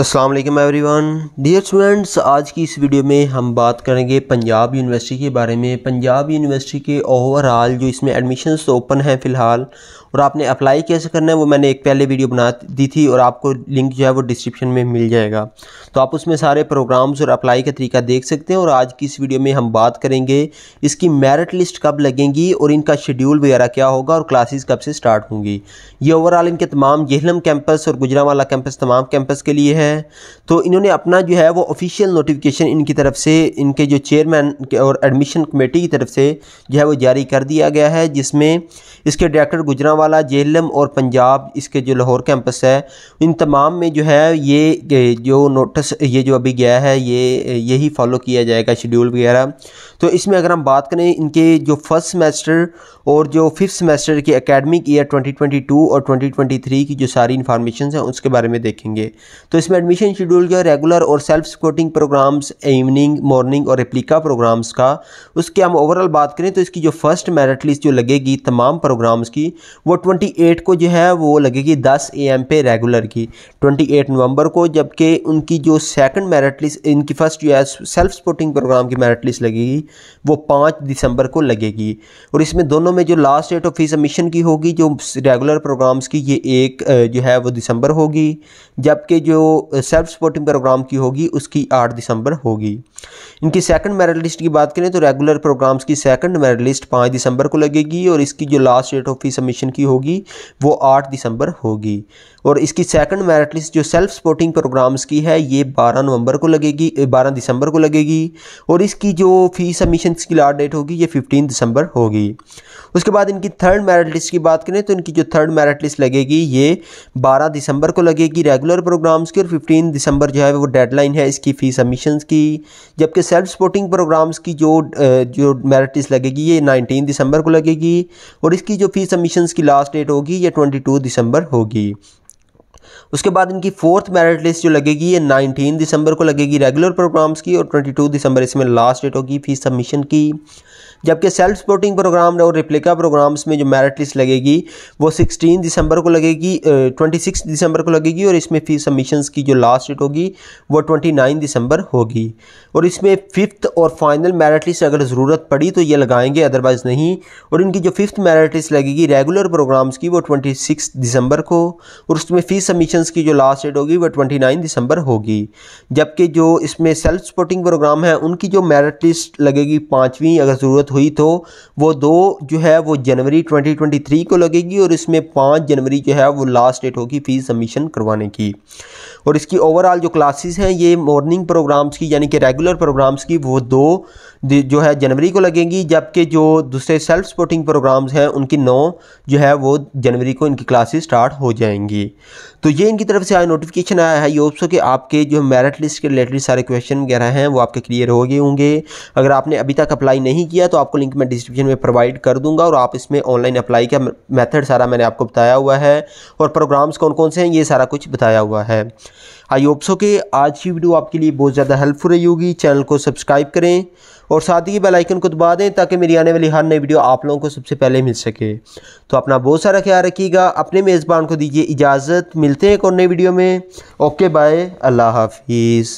Aslam everyone dear students आज की इस वीडियो में हम बात करेंगे पंजाब यूनिवर्सिटी के बारे में पंजाब यूनिवर्सिटी के ओवरऑल जो इसमें एडमिशन्स ओपन हैं फ़िलहाल और आपने अप्लाई कैसे करना है वो मैंने एक पहले वीडियो बना दी थी और आपको लिंक जो है वो डिस्क्रिप्शन में मिल जाएगा तो आप उसमें सारे प्रोग्राम्स और अप्लाई का तरीका देख सकते हैं और आज की इस वीडियो में हम बात करेंगे इसकी मेरिट लिस्ट कब लगेंगी और इनका शेड्यूल वगैरह क्या होगा और क्लासेस कब से स्टार्ट होंगी ये ओवरऑल इनके तमाम जेहलम कैंपस और गुजरावाला कैंपस तमाम कैंपस के लिए है हैं तो इन्होंने अपना जो है वो ऑफिशियल नोटिफिकेशन इनकी तरफ से इनके जो चेयरमैन और एडमिशन कमेटी की तरफ से जो है वो जारी कर दिया गया है जिसमें इसके डायरेक्टर गुजरावाला जेहलम और पंजाब इसके जो लाहौर कैंपस है इन तमाम में जो है ये जो नोटिस ये जो अभी गया है ये यही फॉलो किया जाएगा शेड्यूल वगैरह तो इसमें अगर हम बात करें इनके जो फर्स्ट सेमेस्टर और जो फिफ्थ सेमेस्टर के अकेडमिक ईयर 2022 और 2023 की जो सारी इन्फॉर्मेशन है उसके बारे में देखेंगे तो इसमें इसमें एडमिशन शेड्यूल जो है रेगुलर और self supporting programmes evening morning और रिप्लिका प्रोग्राम्स का उसके हम ओवरऑल बात करें तो इसकी जो फर्स्ट मेरिट लिस्ट जो लगेगी तमाम प्रोग्राम्स की वो 28 को जो है वो लगेगी 10 एम पे रेगुलर की 28 नवंबर को जबकि उनकी जो सेकंड मेरिट लिस्ट इनकी फ़र्स्ट जो है सेल्फ सपोर्टिंग प्रोग्राम की मेरिट लिस्ट लगेगी वो पाँच दिसंबर को लगेगी और इसमें दोनों में जो last date of fees admission की होगी जो रेगुलर प्रोग्राम्स की ये एक जो है वो दिसंबर होगी जबकि जो सेल्फ सपोर्टिंग प्रोग्राम की होगी उसकी आठ दिसंबर होगी इनकी सेकंड मेरिट लिस्ट की बात करें तो रेगुलर प्रोग्राम्स की सेकंड मेरिट लिस्ट पाँच दिसंबर को लगेगी और इसकी जो last date of fees submission की होगी वो आठ दिसंबर होगी और इसकी सेकंड मेरिट लिस्ट जो सेल्फ सपोर्टिंग प्रोग्राम्स की है ये बारह नवंबर को लगेगी बारह दिसंबर को लगेगी और इसकी जो फ़ी सबमिशन की लास्ट डेट होगी ये फिफ्टीन दिसंबर होगी उसके बाद इनकी थर्ड मेरिट लिस्ट की बात करें तो इनकी जो थर्ड मेरिट लिस्ट लगेगी ये 12 दिसंबर को लगेगी रेगुलर प्रोग्राम्स की और फिफ्टीन दिसंबर जो है वो डेडलाइन है इसकी फ़ी सबमिशंस की जबकि सेल्फ सपोर्टिंग प्रोग्राम्स की जो जो मेरिटिस लगेगी ये नाइनटीन दिसंबर को लगेगी और इसकी जो फ़ी सबमिशंस की लास्ट डेट होगी ये ट्वेंटी टू दिसंबर होगी उसके बाद इनकी फोर्थ मेरिट लिस्ट जो लगेगी ये 19 दिसंबर को लगेगी रेगुलर प्रोग्राम्स की और 22 दिसंबर इसमें लास्ट डेट होगी फीस सबमिशन की जबकि सेल्फ सपोर्टिंग प्रोग्राम और रिप्लिका प्रोग्राम्स में जो मेरिट लिस्ट लगेगी वो 16 दिसंबर को लगेगी 26 दिसंबर को लगेगी और इसमें फीस सबमिशन की जो लास्ट डेट होगी वो 29 दिसंबर होगी और इसमें फिफ्थ और फाइनल मेरिट लिस्ट अगर ज़रूरत पड़ी तो ये लगाएंगे अदरवाइज़ नहीं और इनकी जो फिफ्थ मेरिट लिस्ट लगेगी रेगुलर प्रोग्राम्स की वो ट्वेंटी दिसंबर को और उसमें फीस सबमिशन की जो लास्ट डेट होगी वो ट्वेंटी नाइन दिसंबर होगी जबकि जो इसमें सेल्फ सपोर्टिंग प्रोग्राम है उनकी जो मेरिट लिस्ट लगेगी पाँचवीं अगर ज़रूरत हुई तो वो दो जो है वो जनवरी ट्वेंटी ट्वेंटी थ्री को लगेगी और इसमें पाँच जनवरी जो है वो लास्ट डेट होगी फ़ीस सबमिशन करवाने की और इसकी ओवरऑल जो क्लासेस हैं ये मॉर्निंग प्रोग्राम्स की यानी कि रेगुलर प्रोग्राम्स की वो दो जो है जनवरी को लगेंगी जबकि जो दूसरे सेल्फ सपोर्टिंग प्रोग्राम्स हैं उनकी नौ जो है वो जनवरी को इनकी क्लासेस स्टार्ट हो जाएंगी तो ये इनकी तरफ से आया नोटिफिकेशन आया है ये ऑप्सो कि आपके जो मेरिट लिस्ट के रिलेटेड सारे क्वेश्चन वगैरह हैं वो आपके क्लियर हो गए होंगे अगर आपने अभी तक अप्लाई नहीं किया तो आपको लिंक मैं डिस्क्रिप्शन में प्रोवाइड कर दूंगा और आप इसमें ऑनलाइन अप्लाई का मेथड सारा मैंने आपको बताया हुआ है और प्रोग्राम्स कौन कौन से हैं ये सारा कुछ बताया हुआ है आई होप सो के आज की वीडियो आपके लिए बहुत ज़्यादा हेल्पफुल रही होगी चैनल को सब्सक्राइब करें और साथ ही बेलाइकन को दबा दें ताकि मेरी आने वाली हर नई वीडियो आप लोगों को सबसे पहले मिल सके तो अपना बहुत सारा ख्याल रखिएगा अपने मेज़बान को दीजिए इजाज़त मिलते हैं एक और नई वीडियो में ओके बाय अल्लाह हाफिज़